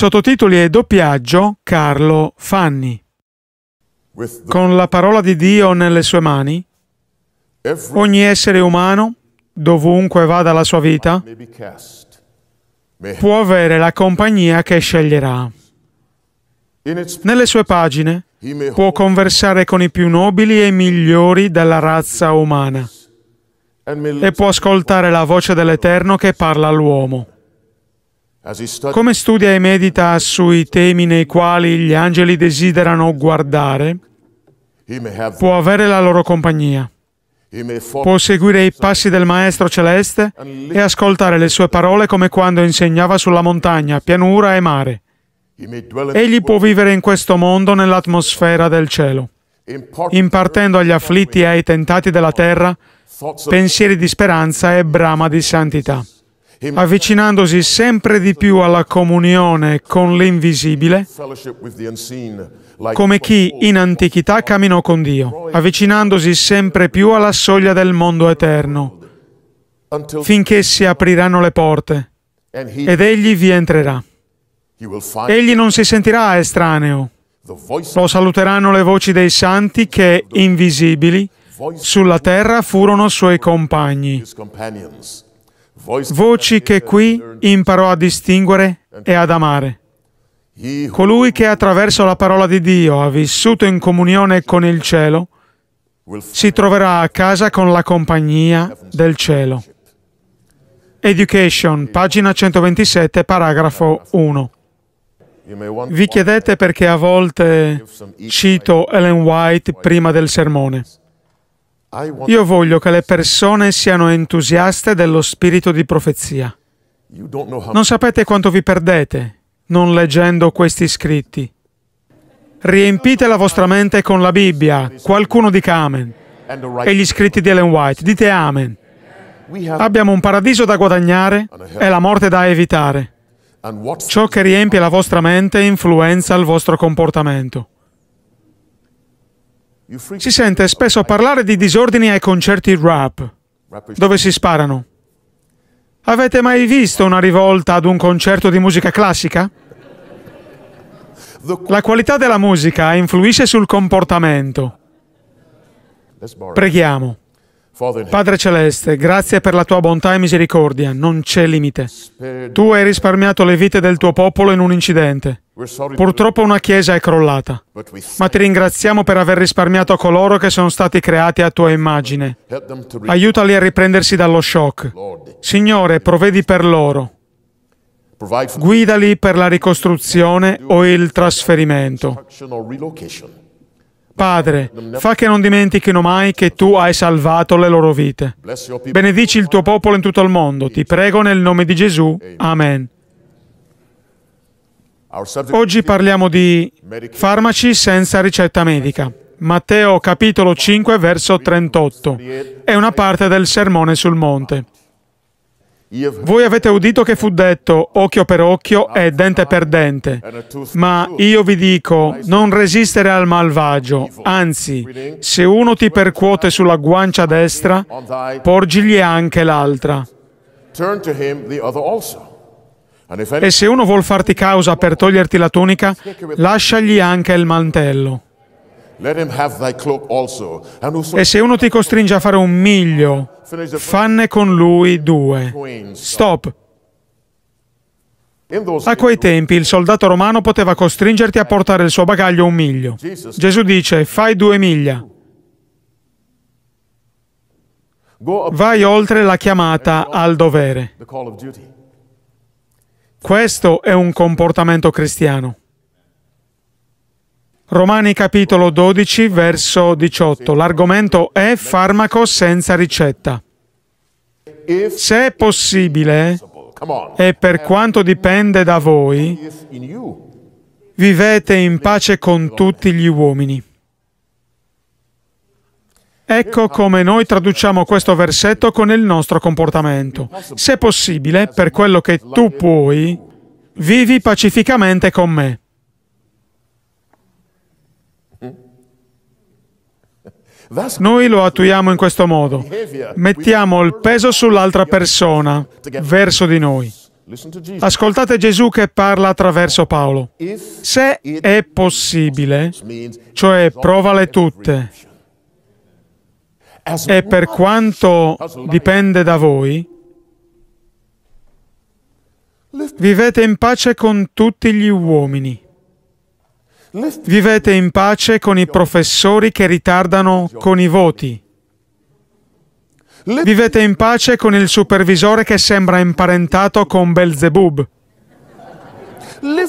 Sottotitoli e doppiaggio Carlo Fanni. Con la parola di Dio nelle sue mani, ogni essere umano, dovunque vada la sua vita, può avere la compagnia che sceglierà. Nelle sue pagine può conversare con i più nobili e migliori della razza umana e può ascoltare la voce dell'Eterno che parla all'uomo. Come studia e medita sui temi nei quali gli angeli desiderano guardare, può avere la loro compagnia, può seguire i passi del Maestro Celeste e ascoltare le sue parole come quando insegnava sulla montagna, pianura e mare. Egli può vivere in questo mondo nell'atmosfera del cielo, impartendo agli afflitti e ai tentati della terra pensieri di speranza e brama di santità avvicinandosi sempre di più alla comunione con l'invisibile, come chi in antichità camminò con Dio, avvicinandosi sempre più alla soglia del mondo eterno, finché si apriranno le porte ed egli vi entrerà. Egli non si sentirà estraneo. Lo saluteranno le voci dei santi che, invisibili, sulla terra furono suoi compagni voci che qui imparò a distinguere e ad amare. Colui che attraverso la parola di Dio ha vissuto in comunione con il cielo, si troverà a casa con la compagnia del cielo. Education, pagina 127, paragrafo 1. Vi chiedete perché a volte cito Ellen White prima del sermone. Io voglio che le persone siano entusiaste dello spirito di profezia. Non sapete quanto vi perdete non leggendo questi scritti. Riempite la vostra mente con la Bibbia, qualcuno dica Amen, e gli scritti di Ellen White, dite Amen. Abbiamo un paradiso da guadagnare e la morte da evitare. Ciò che riempie la vostra mente influenza il vostro comportamento. Si sente spesso parlare di disordini ai concerti rap, dove si sparano. Avete mai visto una rivolta ad un concerto di musica classica? La qualità della musica influisce sul comportamento. Preghiamo. Padre Celeste, grazie per la tua bontà e misericordia, non c'è limite. Tu hai risparmiato le vite del tuo popolo in un incidente. Purtroppo una chiesa è crollata, ma ti ringraziamo per aver risparmiato coloro che sono stati creati a tua immagine. Aiutali a riprendersi dallo shock. Signore, provvedi per loro. Guidali per la ricostruzione o il trasferimento. Padre, fa che non dimentichino mai che tu hai salvato le loro vite. Benedici il tuo popolo in tutto il mondo. Ti prego nel nome di Gesù. Amen. Oggi parliamo di farmaci senza ricetta medica. Matteo capitolo 5 verso 38. È una parte del Sermone sul Monte. Voi avete udito che fu detto occhio per occhio e dente per dente, ma io vi dico non resistere al malvagio, anzi, se uno ti percuote sulla guancia destra, porgigli anche l'altra. E se uno vuol farti causa per toglierti la tunica, lasciagli anche il mantello. E se uno ti costringe a fare un miglio, fanne con lui due. Stop. A quei tempi il soldato romano poteva costringerti a portare il suo bagaglio un miglio. Gesù dice, fai due miglia. Vai oltre la chiamata al dovere. Questo è un comportamento cristiano. Romani capitolo 12 verso 18. L'argomento è farmaco senza ricetta. Se è possibile, e per quanto dipende da voi, vivete in pace con tutti gli uomini. Ecco come noi traduciamo questo versetto con il nostro comportamento. Se possibile, per quello che tu puoi, vivi pacificamente con me. Noi lo attuiamo in questo modo. Mettiamo il peso sull'altra persona, verso di noi. Ascoltate Gesù che parla attraverso Paolo. Se è possibile, cioè provale tutte, e per quanto dipende da voi, vivete in pace con tutti gli uomini. Vivete in pace con i professori che ritardano con i voti. Vivete in pace con il supervisore che sembra imparentato con Belzebub.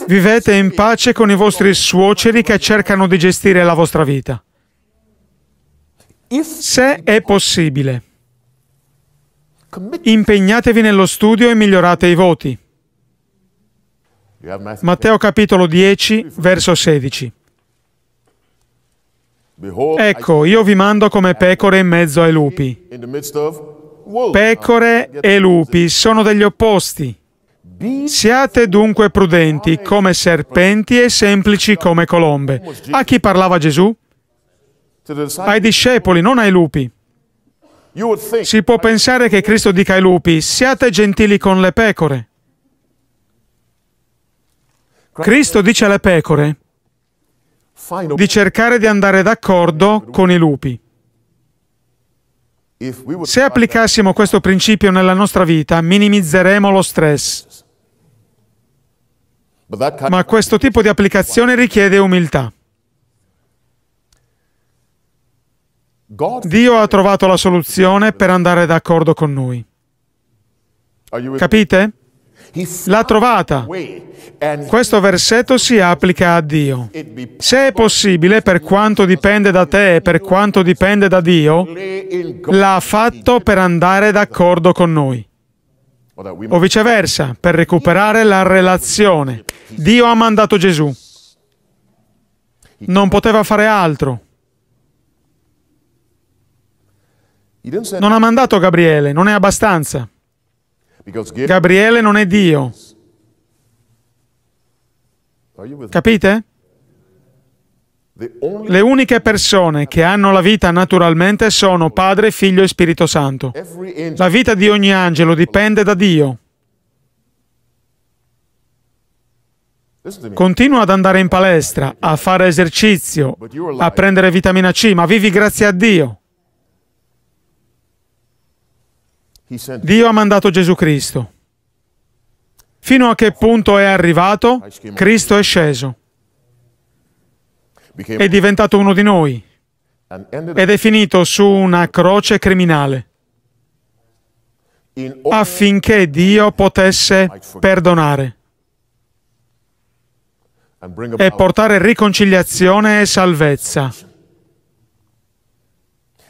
Vivete in pace con i vostri suoceri che cercano di gestire la vostra vita. Se è possibile, impegnatevi nello studio e migliorate i voti. Matteo capitolo 10, verso 16. Ecco, io vi mando come pecore in mezzo ai lupi. Pecore e lupi sono degli opposti. Siate dunque prudenti come serpenti e semplici come colombe. A chi parlava Gesù? Ai discepoli, non ai lupi. Si può pensare che Cristo dica ai lupi, siate gentili con le pecore. Cristo dice alle pecore di cercare di andare d'accordo con i lupi. Se applicassimo questo principio nella nostra vita, minimizzeremo lo stress. Ma questo tipo di applicazione richiede umiltà. Dio ha trovato la soluzione per andare d'accordo con noi. Capite? l'ha trovata. Questo versetto si applica a Dio. Se è possibile, per quanto dipende da te e per quanto dipende da Dio, l'ha fatto per andare d'accordo con noi. O viceversa, per recuperare la relazione. Dio ha mandato Gesù. Non poteva fare altro. Non ha mandato Gabriele, non è abbastanza. Gabriele non è Dio. Capite? Le uniche persone che hanno la vita naturalmente sono Padre, Figlio e Spirito Santo. La vita di ogni angelo dipende da Dio. Continua ad andare in palestra, a fare esercizio, a prendere vitamina C, ma vivi grazie a Dio. Dio ha mandato Gesù Cristo. Fino a che punto è arrivato? Cristo è sceso. È diventato uno di noi ed è finito su una croce criminale affinché Dio potesse perdonare e portare riconciliazione e salvezza.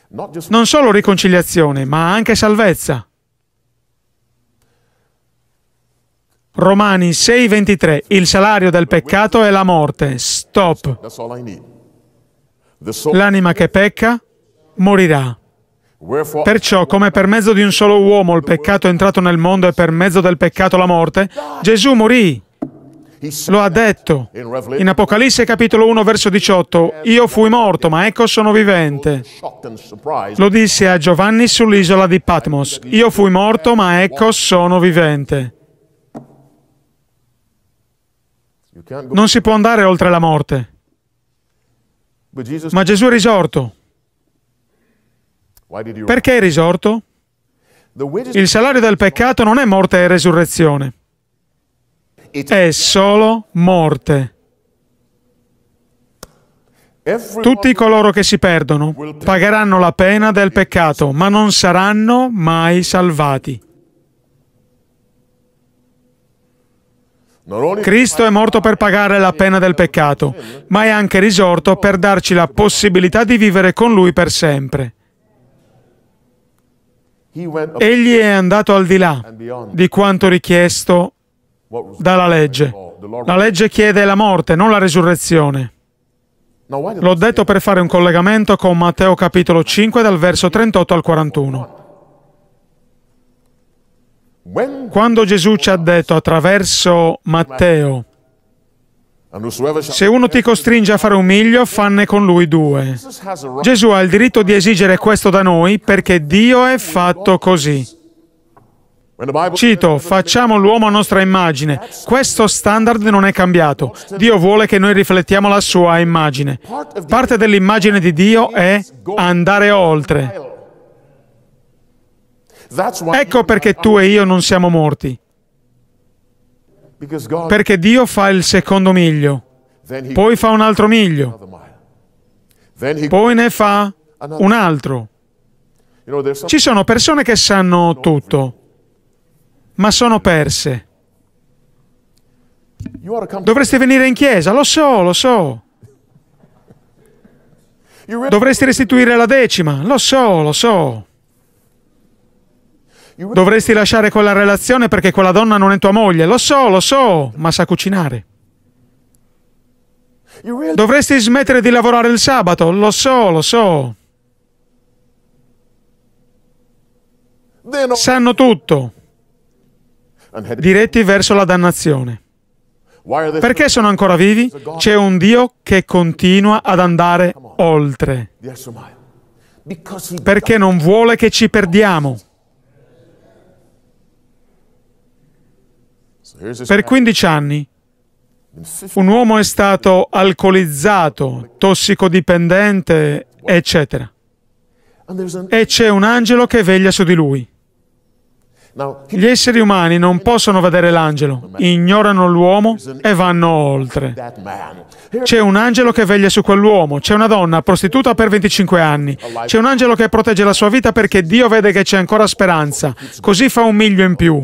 Non solo riconciliazione, ma anche salvezza. Romani 6:23 Il salario del peccato è la morte. Stop. L'anima che pecca morirà. Perciò, come per mezzo di un solo uomo il peccato è entrato nel mondo e per mezzo del peccato la morte, Gesù morì. Lo ha detto in Apocalisse capitolo 1 verso 18, io fui morto ma ecco sono vivente. Lo disse a Giovanni sull'isola di Patmos, io fui morto ma ecco sono vivente. Non si può andare oltre la morte. Ma Gesù è risorto. Perché è risorto? Il salario del peccato non è morte e resurrezione, è solo morte. Tutti coloro che si perdono pagheranno la pena del peccato, ma non saranno mai salvati. Cristo è morto per pagare la pena del peccato, ma è anche risorto per darci la possibilità di vivere con Lui per sempre. Egli è andato al di là di quanto richiesto dalla legge. La legge chiede la morte, non la risurrezione. L'ho detto per fare un collegamento con Matteo capitolo 5 dal verso 38 al 41. Quando Gesù ci ha detto attraverso Matteo, se uno ti costringe a fare un miglio, fanne con lui due. Gesù ha il diritto di esigere questo da noi perché Dio è fatto così. Cito, facciamo l'uomo a nostra immagine. Questo standard non è cambiato. Dio vuole che noi riflettiamo la sua immagine. Parte dell'immagine di Dio è andare oltre. Ecco perché tu e io non siamo morti. Perché Dio fa il secondo miglio, poi fa un altro miglio, poi ne fa un altro. Ci sono persone che sanno tutto, ma sono perse. Dovresti venire in chiesa, lo so, lo so. Dovresti restituire la decima, lo so, lo so. Dovresti lasciare quella relazione perché quella donna non è tua moglie. Lo so, lo so, ma sa cucinare. Dovresti smettere di lavorare il sabato. Lo so, lo so. Sanno tutto. Diretti verso la dannazione. Perché sono ancora vivi? C'è un Dio che continua ad andare oltre. Perché non vuole che ci perdiamo. Per 15 anni un uomo è stato alcolizzato, tossicodipendente, eccetera. E c'è un angelo che veglia su di lui. Gli esseri umani non possono vedere l'angelo, ignorano l'uomo e vanno oltre. C'è un angelo che veglia su quell'uomo, c'è una donna prostituta per 25 anni, c'è un angelo che protegge la sua vita perché Dio vede che c'è ancora speranza, così fa un miglio in più.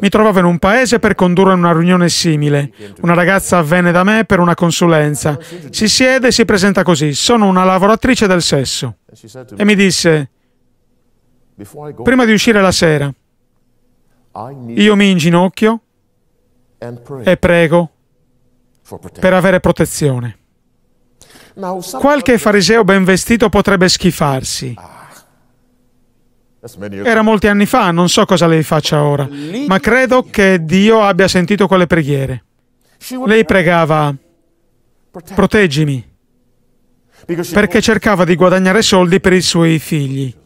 Mi trovavo in un paese per condurre una riunione simile. Una ragazza venne da me per una consulenza. Si siede e si presenta così, sono una lavoratrice del sesso. E mi disse, prima di uscire la sera, io mi inginocchio e prego per avere protezione. Qualche fariseo ben vestito potrebbe schifarsi. Ah, Era molti anni fa, non so cosa lei faccia ora, ma credo che Dio abbia sentito quelle preghiere. Lei pregava, proteggimi, perché cercava di guadagnare soldi per i suoi figli.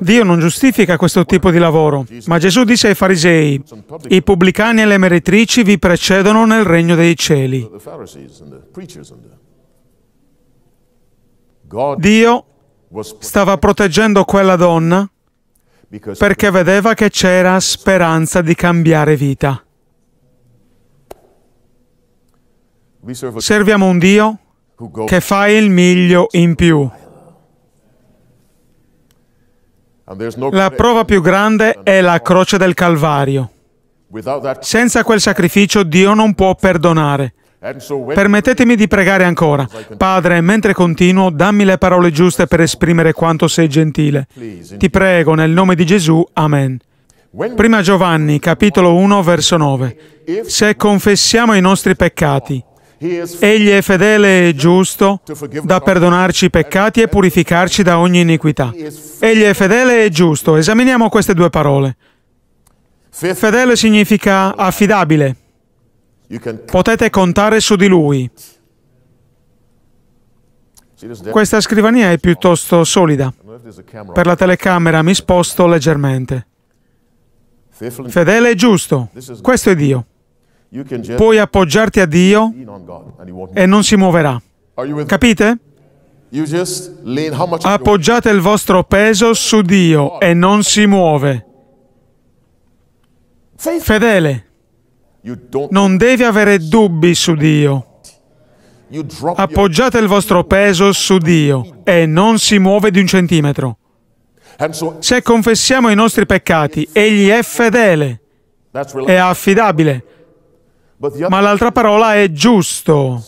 Dio non giustifica questo tipo di lavoro, ma Gesù disse ai farisei, i pubblicani e le meretrici vi precedono nel regno dei cieli. Dio stava proteggendo quella donna perché vedeva che c'era speranza di cambiare vita. Serviamo un Dio che fa il miglio in più. La prova più grande è la croce del Calvario. Senza quel sacrificio Dio non può perdonare. Permettetemi di pregare ancora. Padre, mentre continuo, dammi le parole giuste per esprimere quanto sei gentile. Ti prego, nel nome di Gesù, amen. Prima Giovanni, capitolo 1, verso 9. Se confessiamo i nostri peccati, Egli è fedele e giusto da perdonarci i peccati e purificarci da ogni iniquità. Egli è fedele e giusto. Esaminiamo queste due parole. Fedele significa affidabile. Potete contare su di lui. Questa scrivania è piuttosto solida. Per la telecamera mi sposto leggermente. Fedele e giusto. Questo è Dio puoi appoggiarti a Dio e non si muoverà. Capite? Appoggiate il vostro peso su Dio e non si muove. Fedele, non devi avere dubbi su Dio. Appoggiate il vostro peso su Dio e non si muove di un centimetro. Se confessiamo i nostri peccati, Egli è fedele, è affidabile ma l'altra parola è giusto.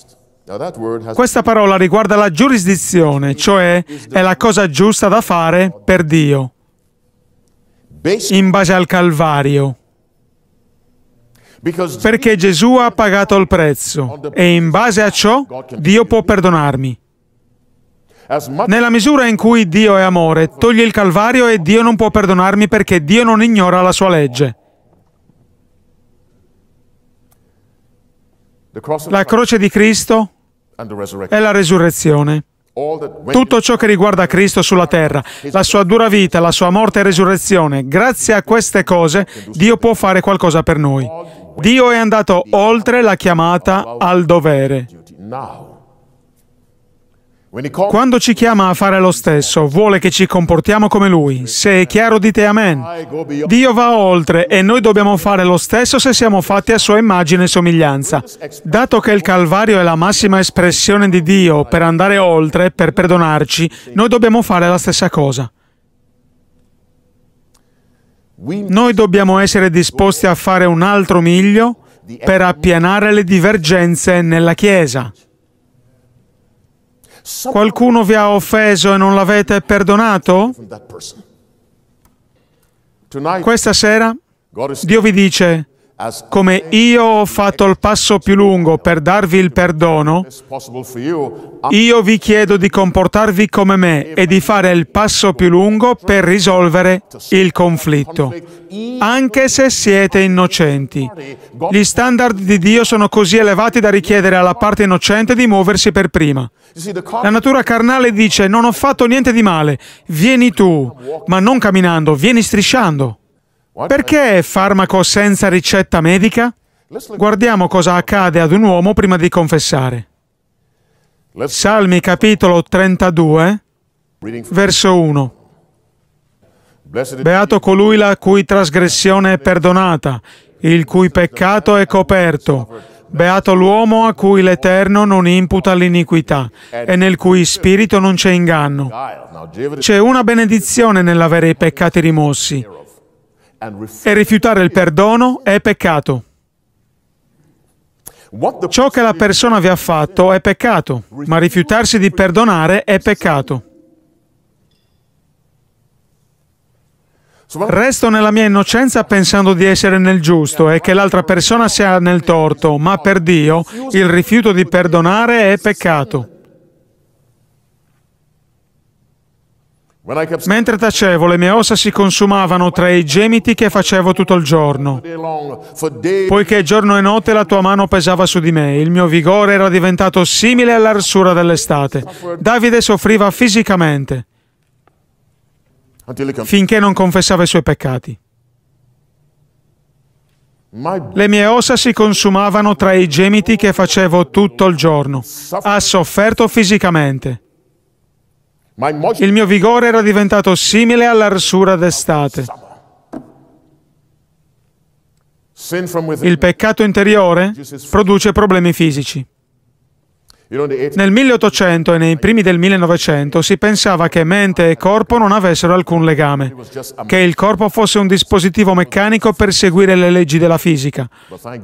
Questa parola riguarda la giurisdizione, cioè è la cosa giusta da fare per Dio, in base al Calvario. Perché Gesù ha pagato il prezzo e in base a ciò Dio può perdonarmi. Nella misura in cui Dio è amore, togli il Calvario e Dio non può perdonarmi perché Dio non ignora la sua legge. la croce di Cristo e la resurrezione. Tutto ciò che riguarda Cristo sulla terra, la sua dura vita, la sua morte e resurrezione, grazie a queste cose Dio può fare qualcosa per noi. Dio è andato oltre la chiamata al dovere. Quando ci chiama a fare lo stesso, vuole che ci comportiamo come Lui. Se è chiaro dite Amen. Dio va oltre e noi dobbiamo fare lo stesso se siamo fatti a Sua immagine e somiglianza. Dato che il Calvario è la massima espressione di Dio per andare oltre, per perdonarci, noi dobbiamo fare la stessa cosa. Noi dobbiamo essere disposti a fare un altro miglio per appianare le divergenze nella Chiesa. Qualcuno vi ha offeso e non l'avete perdonato? Questa sera Dio vi dice, come io ho fatto il passo più lungo per darvi il perdono, io vi chiedo di comportarvi come me e di fare il passo più lungo per risolvere il conflitto, anche se siete innocenti. Gli standard di Dio sono così elevati da richiedere alla parte innocente di muoversi per prima. La natura carnale dice non ho fatto niente di male, vieni tu, ma non camminando, vieni strisciando. Perché è farmaco senza ricetta medica? Guardiamo cosa accade ad un uomo prima di confessare. Salmi capitolo 32, verso 1. Beato colui la cui trasgressione è perdonata, il cui peccato è coperto. Beato l'uomo a cui l'Eterno non imputa l'iniquità e nel cui spirito non c'è inganno. C'è una benedizione nell'avere i peccati rimossi e rifiutare il perdono è peccato. Ciò che la persona vi ha fatto è peccato, ma rifiutarsi di perdonare è peccato. Resto nella mia innocenza pensando di essere nel giusto e che l'altra persona sia nel torto, ma per Dio il rifiuto di perdonare è peccato. Mentre tacevo, le mie ossa si consumavano tra i gemiti che facevo tutto il giorno. Poiché giorno e notte la tua mano pesava su di me, il mio vigore era diventato simile all'arsura dell'estate. Davide soffriva fisicamente finché non confessava i suoi peccati. Le mie ossa si consumavano tra i gemiti che facevo tutto il giorno. Ha sofferto fisicamente. Il mio vigore era diventato simile all'arsura d'estate. Il peccato interiore produce problemi fisici. Nel 1800 e nei primi del 1900 si pensava che mente e corpo non avessero alcun legame, che il corpo fosse un dispositivo meccanico per seguire le leggi della fisica.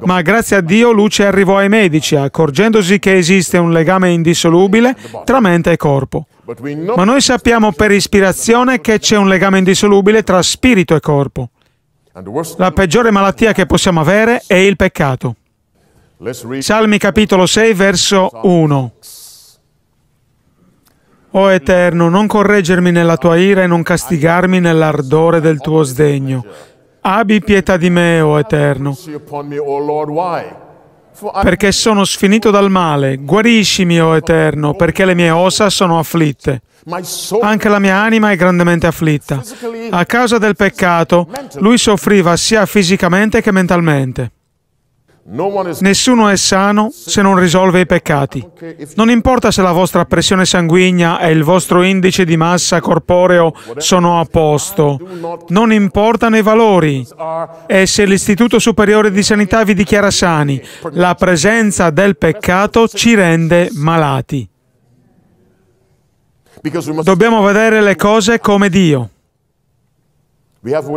Ma grazie a Dio luce arrivò ai medici, accorgendosi che esiste un legame indissolubile tra mente e corpo. Ma noi sappiamo per ispirazione che c'è un legame indissolubile tra spirito e corpo. La peggiore malattia che possiamo avere è il peccato. Salmi capitolo 6, verso 1. O Eterno, non correggermi nella tua ira e non castigarmi nell'ardore del tuo sdegno. Abbi pietà di me, O Eterno, perché sono sfinito dal male. Guariscimi, O Eterno, perché le mie ossa sono afflitte. Anche la mia anima è grandemente afflitta. A causa del peccato, lui soffriva sia fisicamente che mentalmente. Nessuno è sano se non risolve i peccati. Non importa se la vostra pressione sanguigna e il vostro indice di massa corporeo sono a posto. Non importano i valori. E se l'Istituto Superiore di Sanità vi dichiara sani, la presenza del peccato ci rende malati. Dobbiamo vedere le cose come Dio.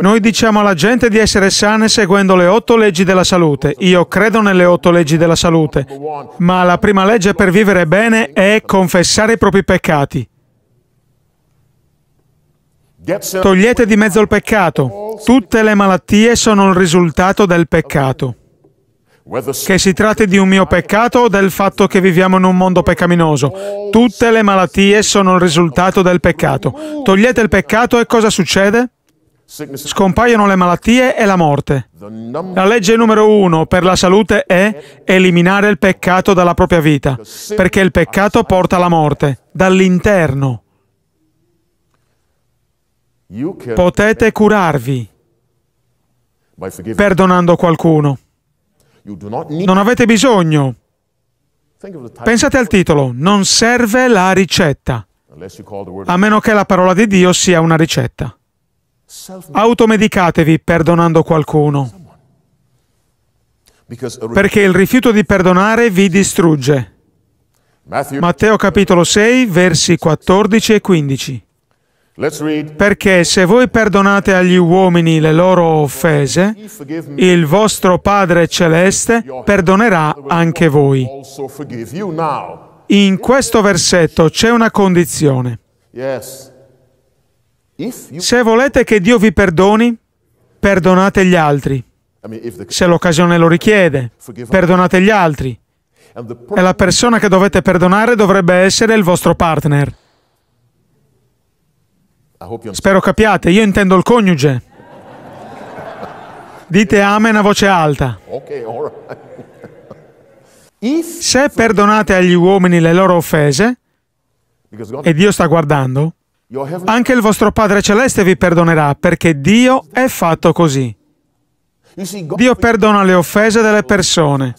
Noi diciamo alla gente di essere sane seguendo le otto leggi della salute. Io credo nelle otto leggi della salute, ma la prima legge per vivere bene è confessare i propri peccati. Togliete di mezzo il peccato. Tutte le malattie sono il risultato del peccato. Che si tratti di un mio peccato o del fatto che viviamo in un mondo peccaminoso, tutte le malattie sono il risultato del peccato. Togliete il peccato e cosa succede? Scompaiono le malattie e la morte. La legge numero uno per la salute è eliminare il peccato dalla propria vita, perché il peccato porta alla morte, dall'interno. Potete curarvi perdonando qualcuno. Non avete bisogno. Pensate al titolo, non serve la ricetta, a meno che la parola di Dio sia una ricetta. Automedicatevi perdonando qualcuno. Perché il rifiuto di perdonare vi distrugge. Matteo capitolo 6, versi 14 e 15. Perché se voi perdonate agli uomini le loro offese, il vostro Padre Celeste perdonerà anche voi. In questo versetto c'è una condizione. Se volete che Dio vi perdoni, perdonate gli altri. Se l'occasione lo richiede, perdonate gli altri. E la persona che dovete perdonare dovrebbe essere il vostro partner. Spero capiate, io intendo il coniuge. Dite amen a voce alta. Se perdonate agli uomini le loro offese, e Dio sta guardando, anche il vostro Padre Celeste vi perdonerà, perché Dio è fatto così. Dio perdona le offese delle persone.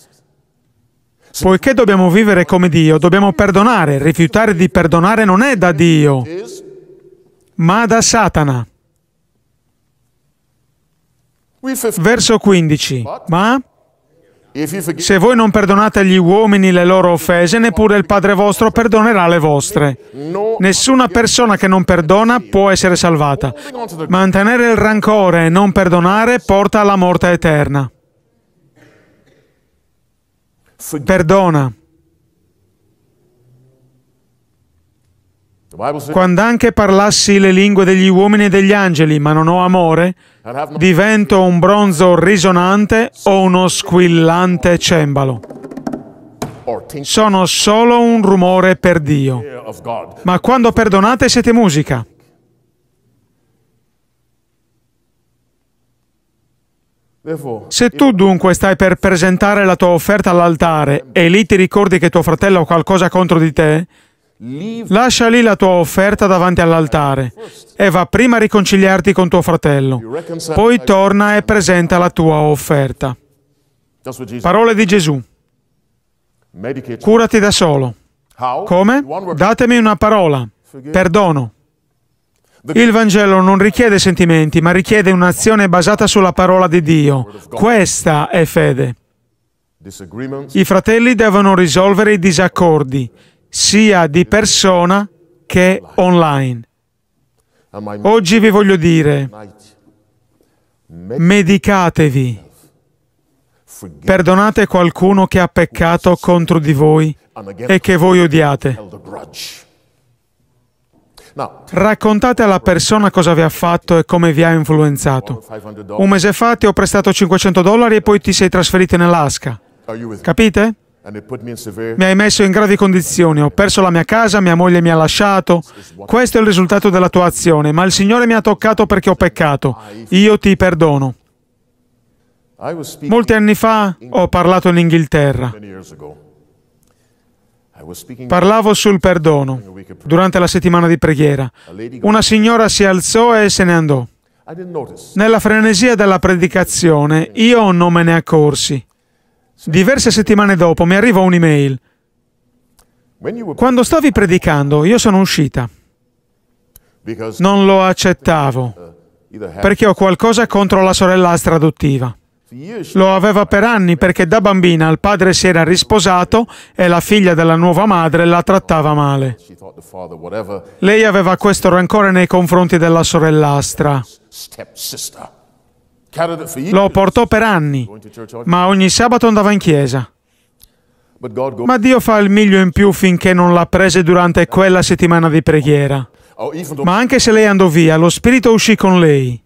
Poiché dobbiamo vivere come Dio, dobbiamo perdonare. Rifiutare di perdonare non è da Dio, ma da Satana. Verso 15. Ma se voi non perdonate agli uomini le loro offese, neppure il Padre vostro perdonerà le vostre. Nessuna persona che non perdona può essere salvata. Mantenere il rancore e non perdonare porta alla morte eterna. Perdona. Quando anche parlassi le lingue degli uomini e degli angeli, ma non ho amore, divento un bronzo risonante o uno squillante cembalo. Sono solo un rumore per Dio. Ma quando perdonate siete musica. Se tu dunque stai per presentare la tua offerta all'altare e lì ti ricordi che tuo fratello ha qualcosa contro di te, Lascia lì la tua offerta davanti all'altare e va prima a riconciliarti con tuo fratello. Poi torna e presenta la tua offerta. Parole di Gesù. Curati da solo. Come? Datemi una parola. Perdono. Il Vangelo non richiede sentimenti, ma richiede un'azione basata sulla parola di Dio. Questa è fede. I fratelli devono risolvere i disaccordi sia di persona che online. Oggi vi voglio dire, medicatevi, perdonate qualcuno che ha peccato contro di voi e che voi odiate. Raccontate alla persona cosa vi ha fatto e come vi ha influenzato. Un mese fa ti ho prestato 500 dollari e poi ti sei trasferito in Alaska. Capite? Mi hai messo in gravi condizioni, ho perso la mia casa, mia moglie mi ha lasciato. Questo è il risultato della tua azione, ma il Signore mi ha toccato perché ho peccato. Io ti perdono. Molti anni fa ho parlato in Inghilterra. Parlavo sul perdono durante la settimana di preghiera. Una signora si alzò e se ne andò. Nella frenesia della predicazione io non me ne accorsi. Diverse settimane dopo mi arrivò un'email. Quando stavi predicando, io sono uscita. Non lo accettavo, uh, perché ho qualcosa contro la sorellastra adottiva. Lo aveva per anni perché da bambina il padre si era risposato e la figlia della nuova madre la trattava male. Lei aveva questo rancore nei confronti della sorellastra. Lo portò per anni, ma ogni sabato andava in chiesa. Ma Dio fa il miglio in più finché non la prese durante quella settimana di preghiera. Oh, ma anche se lei andò via, lo spirito uscì con lei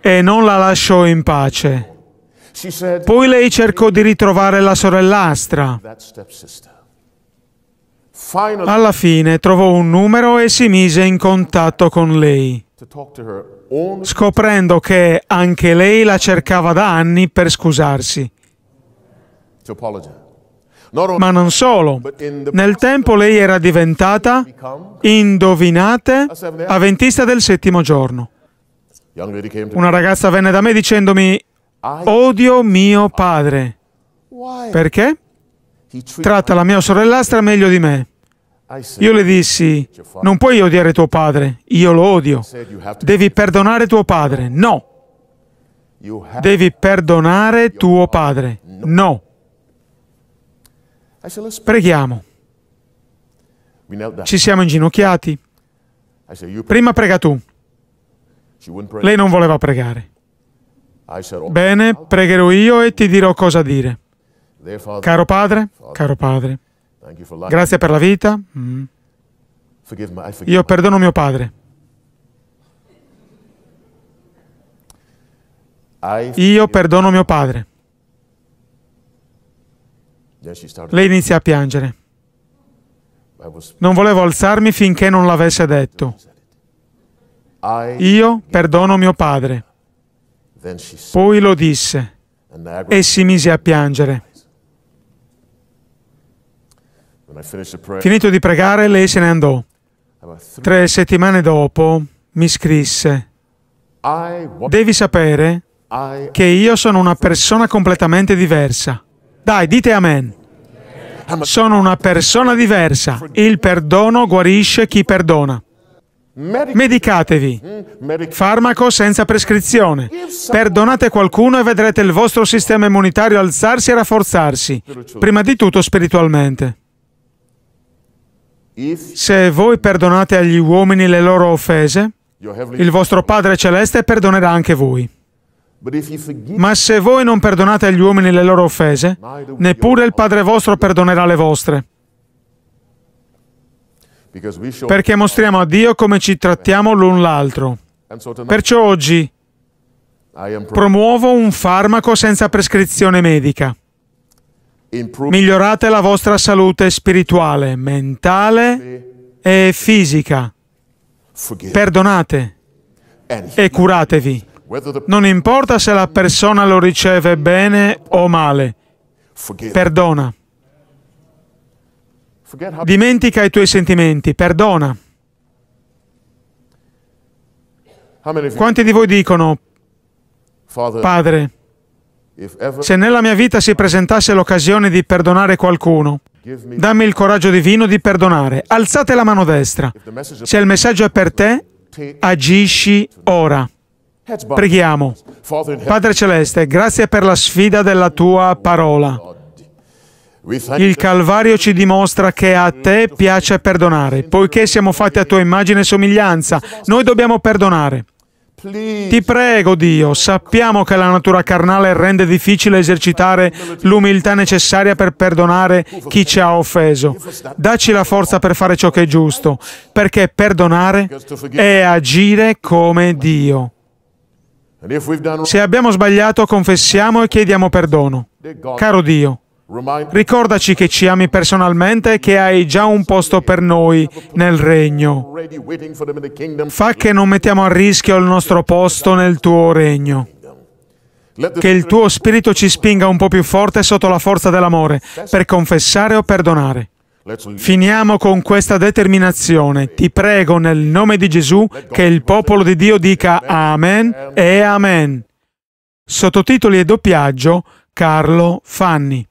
e non la lasciò in pace. Poi lei cercò di ritrovare la sorellastra. Alla fine trovò un numero e si mise in contatto con lei scoprendo che anche lei la cercava da anni per scusarsi. Ma non solo, nel tempo lei era diventata, indovinate, avventista del settimo giorno. Una ragazza venne da me dicendomi, odio mio padre. Perché? Tratta la mia sorellastra meglio di me. Io le dissi, non puoi odiare tuo padre, io lo odio. Devi perdonare tuo padre, no. Devi perdonare tuo padre, no. Preghiamo. Ci siamo inginocchiati. Prima prega tu. Lei non voleva pregare. Bene, pregherò io e ti dirò cosa dire. Caro padre, caro padre, Grazie per la vita. Mm. Io perdono mio padre. Io perdono mio padre. Lei inizia a piangere. Non volevo alzarmi finché non l'avesse detto. Io perdono mio padre. Poi lo disse e si mise a piangere. Finito di pregare, lei se ne andò. Tre settimane dopo mi scrisse, devi sapere che io sono una persona completamente diversa. Dai, dite amen. Sono una persona diversa. Il perdono guarisce chi perdona. Medicatevi. Mm, Farmaco senza prescrizione. Perdonate qualcuno e vedrete il vostro sistema immunitario alzarsi e rafforzarsi, prima di tutto spiritualmente. Se voi perdonate agli uomini le loro offese, il vostro Padre Celeste perdonerà anche voi. Ma se voi non perdonate agli uomini le loro offese, neppure il Padre vostro perdonerà le vostre. Perché mostriamo a Dio come ci trattiamo l'un l'altro. Perciò oggi promuovo un farmaco senza prescrizione medica. Migliorate la vostra salute spirituale, mentale e fisica. Perdonate e curatevi. Non importa se la persona lo riceve bene o male. Perdona. Dimentica i tuoi sentimenti, perdona. Quanti di voi dicono, Padre, se nella mia vita si presentasse l'occasione di perdonare qualcuno, dammi il coraggio divino di perdonare. Alzate la mano destra. Se il messaggio è per te, agisci ora. Preghiamo. Padre Celeste, grazie per la sfida della tua parola. Il Calvario ci dimostra che a te piace perdonare, poiché siamo fatti a tua immagine e somiglianza, noi dobbiamo perdonare. Ti prego, Dio, sappiamo che la natura carnale rende difficile esercitare l'umiltà necessaria per perdonare chi ci ha offeso. Daci la forza per fare ciò che è giusto, perché perdonare è agire come Dio. Se abbiamo sbagliato, confessiamo e chiediamo perdono. Caro Dio, Ricordaci che ci ami personalmente e che hai già un posto per noi nel regno. Fa che non mettiamo a rischio il nostro posto nel tuo regno. Che il tuo spirito ci spinga un po' più forte sotto la forza dell'amore per confessare o perdonare. Finiamo con questa determinazione. Ti prego nel nome di Gesù che il popolo di Dio dica Amen e Amen. Sottotitoli e doppiaggio Carlo Fanni.